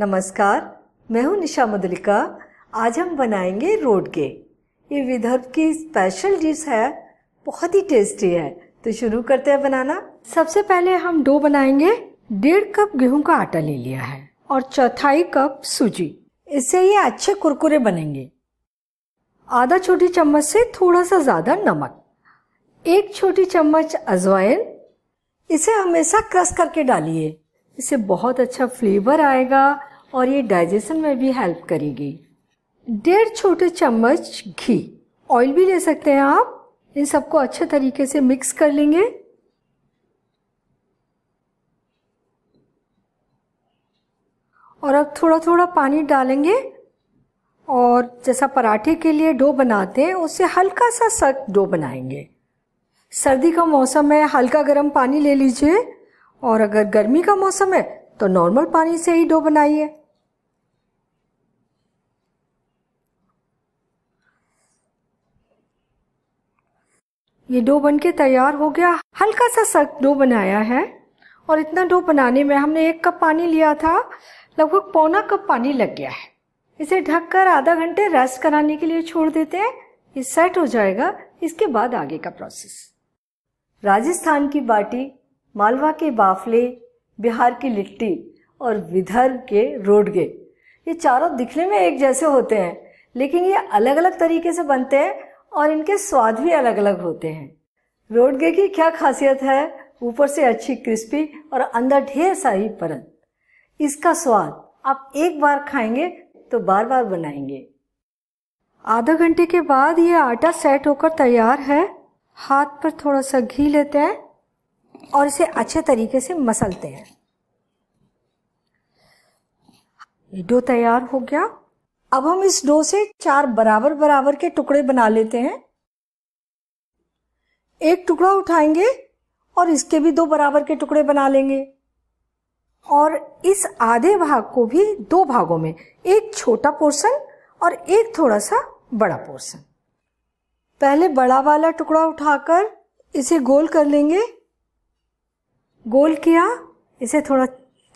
नमस्कार मैं हूं निशा मदलिका आज हम बनाएंगे रोडगे ये विदर्भ की स्पेशल डिश है बहुत ही टेस्टी है तो शुरू करते हैं बनाना सबसे पहले हम डो बनाएंगे डेढ़ कप गेहूं का आटा ले लिया है और चौथाई कप सूजी इससे ये अच्छे कुरकुरे बनेंगे आधा छोटी चम्मच से थोड़ा सा ज़्यादा नमक एक छोटी चम्मच अजवाइन इसे हमेशा क्रश करके डालिए इससे बहुत अच्छा फ्लेवर आएगा और ये डाइजेशन में भी हेल्प करेगी डेढ़ छोटे चम्मच घी ऑयल भी ले सकते हैं आप इन सबको अच्छे तरीके से मिक्स कर लेंगे और अब थोड़ा थोड़ा पानी डालेंगे और जैसा पराठे के लिए डो बनाते हैं उससे हल्का सा सख्त डो बनाएंगे सर्दी का मौसम है हल्का गर्म पानी ले लीजिए और अगर गर्मी का मौसम है तो नॉर्मल पानी से ही डो बनाइए ये डो बन के तैयार हो गया हल्का सा सख्त डो बनाया है और इतना डो बनाने में हमने एक कप पानी लिया था लगभग पौना कप पानी लग गया है इसे ढककर आधा घंटे रेस्ट कराने के लिए छोड़ देते हैं ये सेट हो जाएगा इसके बाद आगे का प्रोसेस राजस्थान की बाटी मालवा के बाफले बिहार की लिट्टी और विदर्भ के रोडगे ये चारों दिखने में एक जैसे होते हैं लेकिन ये अलग अलग तरीके से बनते हैं और इनके स्वाद भी अलग अलग होते हैं रोडगे की क्या खासियत है ऊपर से अच्छी क्रिस्पी और अंदर ढेर सारी परत इसका स्वाद आप एक बार खाएंगे तो बार बार बनाएंगे आधा घंटे के बाद ये आटा सेट होकर तैयार है हाथ पर थोड़ा सा घी लेते हैं और इसे अच्छे तरीके से मसलते हैं डो तैयार हो गया अब हम इस डो से चार बराबर बराबर के टुकड़े बना लेते हैं एक टुकड़ा उठाएंगे और इसके भी दो बराबर के टुकड़े बना लेंगे और इस आधे भाग को भी दो भागों में एक छोटा पोर्शन और एक थोड़ा सा बड़ा पोर्शन पहले बड़ा वाला टुकड़ा उठाकर इसे गोल कर लेंगे गोल किया इसे थोड़ा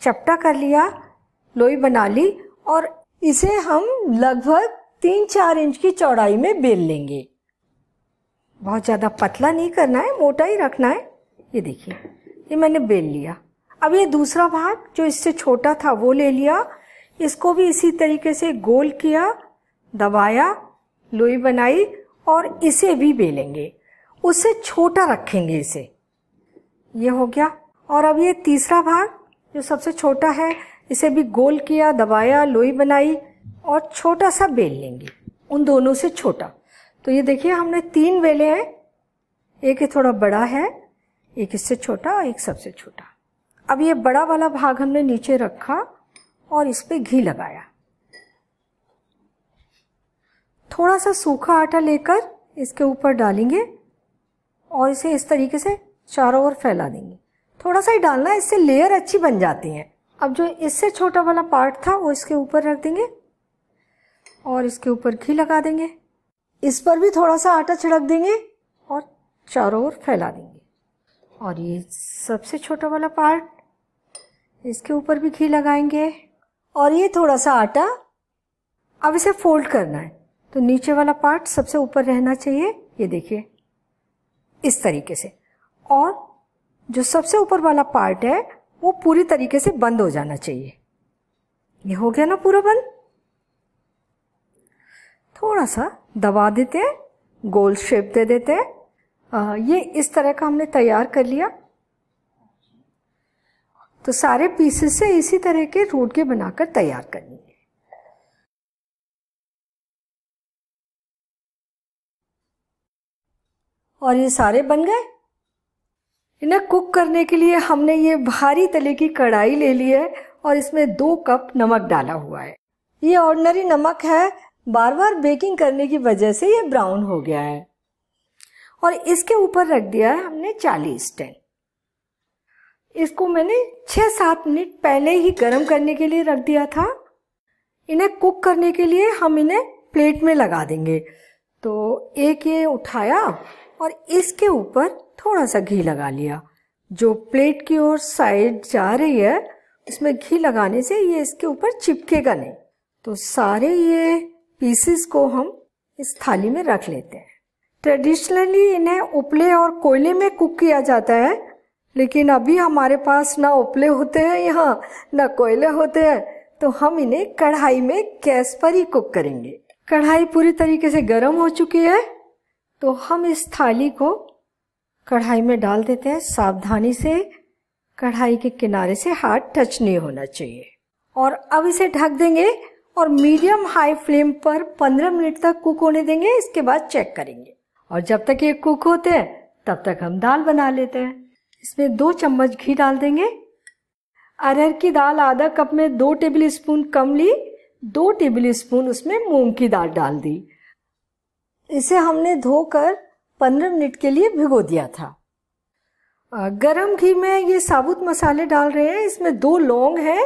चपटा कर लिया लोई बना ली और इसे हम लगभग तीन चार इंच की चौड़ाई में बेल लेंगे बहुत ज़्यादा पतला नहीं करना है मोटा ही रखना है ये देखिए ये मैंने बेल लिया अब ये दूसरा भाग जो इससे छोटा था वो ले लिया इसको भी इसी तरीके से गोल किया दबाया लोई बनाई और इसे भी बेलेंगे उससे छोटा रखेंगे इसे ये हो गया और अब ये तीसरा भाग जो सबसे छोटा है इसे भी गोल किया दबाया लोई बनाई और छोटा सा बेल लेंगे उन दोनों से छोटा तो ये देखिए हमने तीन बेले हैं एक ये थोड़ा बड़ा है एक इससे छोटा एक सबसे छोटा अब ये बड़ा वाला भाग हमने नीचे रखा और इस पर घी लगाया थोड़ा सा सूखा आटा लेकर इसके ऊपर डालेंगे और इसे इस तरीके से चारों ओर फैला देंगे थोड़ा सा ही डालना इससे लेयर अच्छी बन जाती है अब जो इससे छोटा वाला पार्ट था वो इसके ऊपर रख देंगे और इसके ऊपर घी लगा देंगे इस पर भी थोड़ा सा आटा छिड़क देंगे और चारों ओर फैला देंगे और ये सबसे छोटा वाला पार्ट इसके ऊपर भी घी लगाएंगे और ये थोड़ा सा आटा अब इसे फोल्ड करना है तो नीचे वाला पार्ट सबसे ऊपर रहना चाहिए ये देखिए इस तरीके से और जो सबसे ऊपर वाला पार्ट है वो पूरी तरीके से बंद हो जाना चाहिए ये हो गया ना पूरा बंद थोड़ा सा दबा देते हैं गोल शेप दे देते हैं आ, ये इस तरह का हमने तैयार कर लिया तो सारे पीसेस से इसी तरह के रूट के बनाकर तैयार कर लेंगे और ये सारे बन गए इन्हें कुक करने के लिए हमने ये भारी तले की कढ़ाई ले ली है और इसमें दो कप नमक डाला हुआ है ये ऑर्डनरी नमक है बार बार बेकिंग करने की वजह से ये ब्राउन हो गया है और इसके ऊपर रख दिया है हमने चालीस स्टैंड इसको मैंने छह सात मिनट पहले ही गर्म करने के लिए रख दिया था इन्हें कुक करने के लिए हम इन्हें प्लेट में लगा देंगे तो एक ये उठाया और इसके ऊपर थोड़ा सा घी लगा लिया जो प्लेट की ओर साइड जा रही है उसमें घी लगाने से ये इसके ऊपर चिपकेगा नहीं तो सारे ये पीसेस को हम इस थाली में रख लेते हैं ट्रेडिशनली इन्हें उपले और कोयले में कुक किया जाता है लेकिन अभी हमारे पास ना उपले होते हैं यहाँ ना कोयले होते हैं तो हम इन्हें कढ़ाई में गैस पर ही कुक करेंगे कढ़ाई पूरी तरीके से गर्म हो चुकी है तो हम इस थाली को कढ़ाई में डाल देते हैं सावधानी से कढ़ाई के किनारे से हाथ टच नहीं होना चाहिए और अब इसे ढक देंगे और मीडियम हाई फ्लेम पर 15 मिनट तक कुक होने देंगे इसके बाद चेक करेंगे और जब तक ये कुक होते हैं तब तक हम दाल बना लेते हैं इसमें दो चम्मच घी डाल देंगे अरहर की दाल आधा कप में दो टेबल स्पून कम ली दो टेबल स्पून उसमें मूंग की दाल डाल दी इसे हमने धोकर पंद्रह मिनट के लिए भिगो दिया था गरम घी में ये साबुत मसाले डाल रहे हैं इसमें दो लौंग है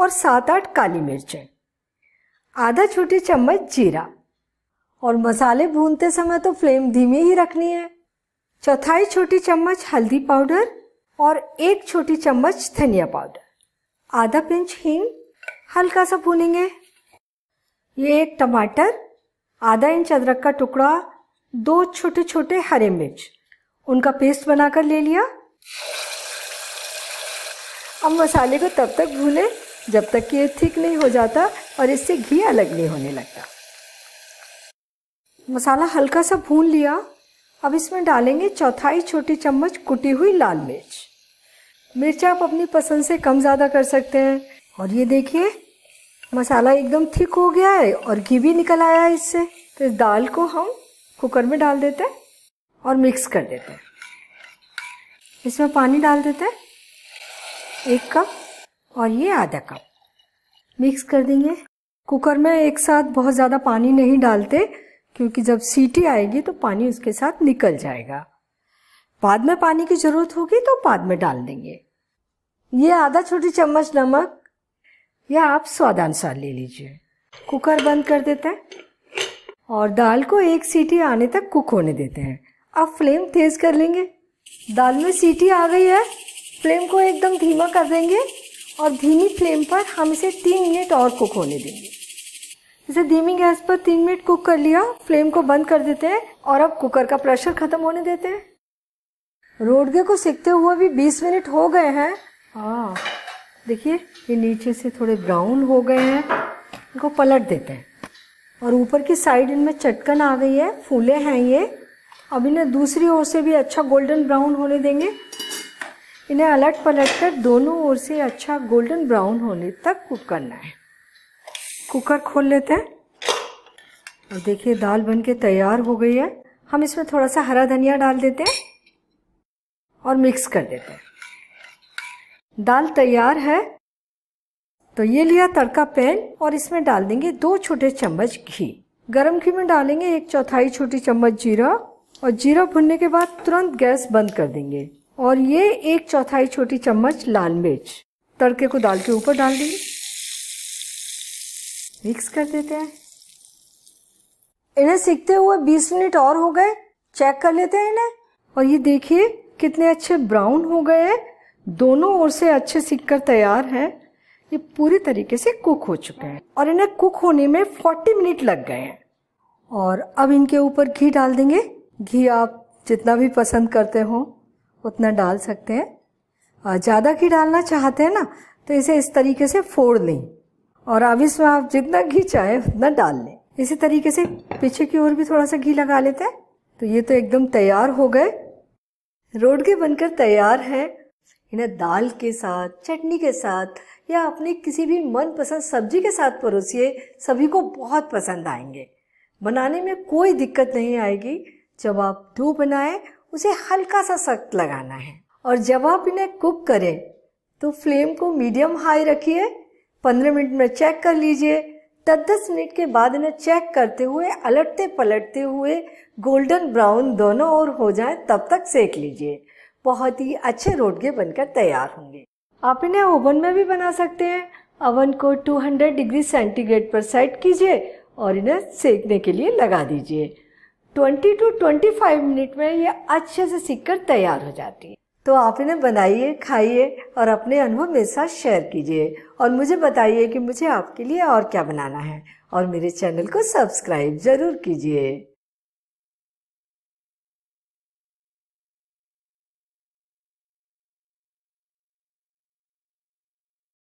और सात आठ काली मिर्चें आधा छोटी चम्मच जीरा और मसाले भूनते समय तो फ्लेम धीमी ही रखनी है चौथाई छोटी चम्मच हल्दी पाउडर और एक छोटी चम्मच धनिया पाउडर आधा पिंच हींग हल्का सा भूनेंगे ये एक टमाटर आधा इंच अदरक का टुकड़ा दो छोटे छोटे हरे मिर्च उनका पेस्ट बनाकर ले लिया अब मसाले को तब तक भूलें जब तक कि ये ठीक नहीं हो जाता और इससे घी अलग नहीं होने लगता मसाला हल्का सा भून लिया अब इसमें डालेंगे चौथाई छोटी चम्मच कुटी हुई लाल मिर्च मिर्च आप अपनी पसंद से कम ज़्यादा कर सकते हैं और ये देखिए मसाला एकदम ठीक हो गया है और घी भी निकल आया है इससे तो इस दाल को हम कुकर में डाल देते हैं और मिक्स कर देते हैं इसमें पानी डाल देते हैं एक कप और ये आधा कप मिक्स कर देंगे कुकर में एक साथ बहुत ज़्यादा पानी नहीं डालते क्योंकि जब सीटी आएगी तो पानी उसके साथ निकल जाएगा बाद में पानी की ज़रूरत होगी तो बाद में डाल देंगे ये आधा छोटी चम्मच नमक या आप स्वादानुसार ले लीजिए कुकर बंद कर देते हैं और दाल को एक सीटी आने तक कुक होने देते हैं अब फ्लेम तेज़ कर लेंगे दाल में सीटी आ गई है फ्लेम को एकदम धीमा कर देंगे और धीमी फ्लेम पर हम इसे तीन मिनट और कुक होने देंगे इसे धीमी गैस पर तीन मिनट कुक कर लिया फ्लेम को बंद कर देते हैं और अब कुकर का प्रेशर ख़त्म होने देते हैं रोडगे को सेकते हुए भी बीस मिनट हो गए हैं हाँ देखिए ये नीचे से थोड़े ब्राउन हो गए हैं इनको पलट देते हैं और ऊपर की साइड इनमें चटकन आ गई है फूले हैं ये अब इन्हें दूसरी ओर से भी अच्छा गोल्डन ब्राउन होने देंगे इन्हें अलट पलट कर दोनों ओर से अच्छा गोल्डन ब्राउन होने तक कुक करना है कुकर खोल लेते हैं और देखिए दाल बन के तैयार हो गई है हम इसमें थोड़ा सा हरा धनिया डाल देते हैं और मिक्स कर देते हैं दाल तैयार है तो ये लिया तड़का पैन और इसमें डाल देंगे दो छोटे चम्मच घी गरम घी में डालेंगे एक चौथाई छोटी चम्मच जीरा और जीरा भुनने के बाद तुरंत गैस बंद कर देंगे और ये एक चौथाई छोटी चम्मच लाल मिर्च तड़के को दाल के ऊपर डाल देंगे मिक्स कर देते हैं इन्हें सीखते हुए 20 मिनट और हो गए चेक कर लेते हैं इन्हें और ये देखिए कितने अच्छे ब्राउन हो गए दोनों ओर से अच्छे सीख कर तैयार हैं ये पूरी तरीके से कुक हो चुके हैं और इन्हें कुक होने में 40 मिनट लग गए हैं और अब इनके ऊपर घी डाल देंगे घी आप जितना भी पसंद करते हो उतना डाल सकते हैं ज़्यादा घी डालना चाहते हैं ना तो इसे इस तरीके से फोड़ लें और अब इसमें आप जितना घी चाहे उतना डाल लें इसी तरीके से पीछे की ओर भी थोड़ा सा घी लगा लेते हैं तो ये तो एकदम तैयार हो गए रोडगे बनकर तैयार है इन्हें दाल के साथ चटनी के साथ या अपने किसी भी मनपसंद सब्जी के साथ परोसिए सभी को बहुत पसंद आएंगे बनाने में कोई दिक्कत नहीं आएगी जब आप डो बनाए उसे हल्का सा सख्त लगाना है और जब आप इन्हें कुक करें तो फ्लेम को मीडियम हाई रखिए 15 मिनट में चेक कर लीजिए दस दस मिनट के बाद इन्हें चेक करते हुए अलटते पलटते हुए गोल्डन ब्राउन दोनों ओर हो जाए तब तक सेक लीजिए बहुत ही अच्छे रोटगे बनकर तैयार होंगे आप इन्हें ओवन में भी बना सकते हैं ओवन को 200 डिग्री सेंटीग्रेड पर सेट कीजिए और इन्हें सेकने के लिए लगा दीजिए 20 टू 25 मिनट में ये अच्छे से सीख कर तैयार हो जाती है तो आप इन्हें बनाइए खाइए और अपने अनुभव मेरे साथ शेयर कीजिए और मुझे बताइए कि मुझे आपके लिए और क्या बनाना है और मेरे चैनल को सब्सक्राइब ज़रूर कीजिए